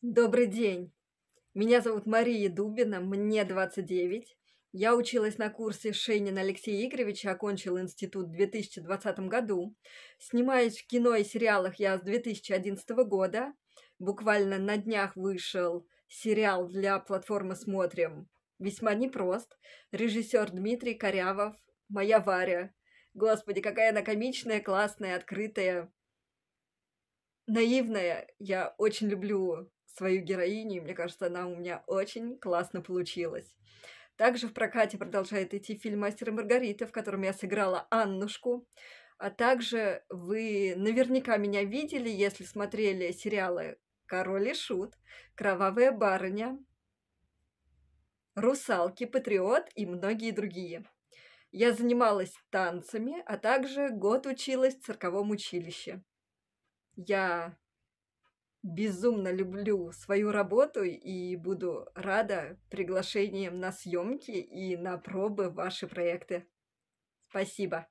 Добрый день! Меня зовут Мария Дубина, мне 29. Я училась на курсе Шейнина Алексея Игоревича, окончила институт в 2020 году. Снимаюсь в кино и сериалах я с 2011 года. Буквально на днях вышел сериал для платформы «Смотрим». Весьма непрост. Режиссер Дмитрий Корявов, моя Варя. Господи, какая она комичная, классная, открытая наивная. Я очень люблю свою героиню, и мне кажется, она у меня очень классно получилась. Также в прокате продолжает идти фильм «Мастер и Маргарита», в котором я сыграла Аннушку. А также вы наверняка меня видели, если смотрели сериалы «Король и Шут», «Кровавая барыня», «Русалки», «Патриот» и многие другие. Я занималась танцами, а также год училась в цирковом училище. Я безумно люблю свою работу и буду рада приглашением на съемки и на пробы ваши проекты. Спасибо.